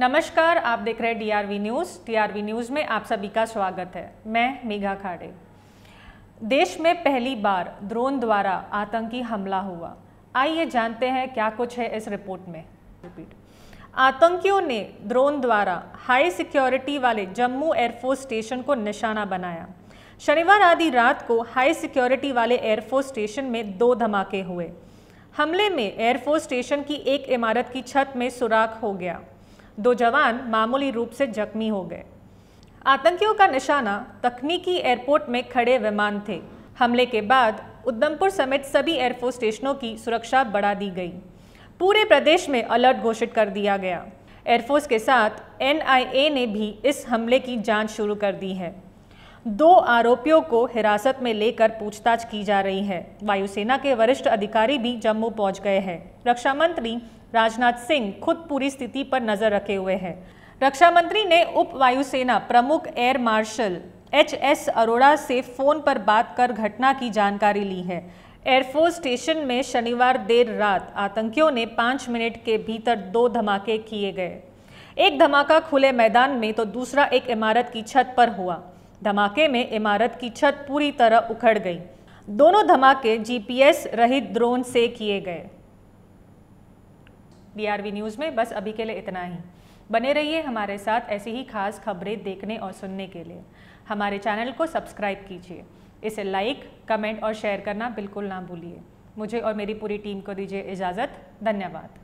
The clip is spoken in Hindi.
नमस्कार आप देख रहे हैं डीआरवी न्यूज़ डीआरवी न्यूज़ में आप सभी का स्वागत है मैं मेघा खाड़े देश में पहली बार ड्रोन द्वारा आतंकी हमला हुआ आइए जानते हैं क्या कुछ है इस रिपोर्ट में रिपीट आतंकियों ने ड्रोन द्वारा हाई सिक्योरिटी वाले जम्मू एयरफोर्स स्टेशन को निशाना बनाया शनिवार आधी रात को हाई सिक्योरिटी वाले एयरफोर्स स्टेशन में दो धमाके हुए हमले में एयरफोर्स स्टेशन की एक इमारत की छत में सुराख हो गया दो जवान मामूली रूप से जख्मी हो गए आतंकियों का निशाना तकनीकी एयरपोर्ट में खड़े विमान थे हमले के बाद उधमपुर समेत सभी एयरफोर्स स्टेशनों की सुरक्षा बढ़ा दी गई पूरे प्रदेश में अलर्ट घोषित कर दिया गया एयरफोर्स के साथ एनआईए ने भी इस हमले की जांच शुरू कर दी है दो आरोपियों को हिरासत में लेकर पूछताछ की जा रही है वायुसेना के वरिष्ठ अधिकारी भी जम्मू पहुंच गए हैं रक्षा मंत्री राजनाथ सिंह खुद पूरी स्थिति पर नजर रखे हुए हैं रक्षा मंत्री ने उप वायुसेना प्रमुख air marshal H S Arora से फोन पर बात कर घटना की जानकारी ली है एयरफोर्स स्टेशन में शनिवार देर रात आतंकियों ने पांच मिनट के भीतर दो धमाके किए गए एक धमाका खुले मैदान में तो दूसरा एक इमारत की छत पर हुआ धमाके में इमारत की छत पूरी तरह उखड़ गई दोनों धमाके जीपीएस रहित ड्रोन से किए गए डीआरवी न्यूज़ में बस अभी के लिए इतना ही बने रहिए हमारे साथ ऐसी ही खास खबरें देखने और सुनने के लिए हमारे चैनल को सब्सक्राइब कीजिए इसे लाइक कमेंट और शेयर करना बिल्कुल ना भूलिए मुझे और मेरी पूरी टीम को दीजिए इजाज़त धन्यवाद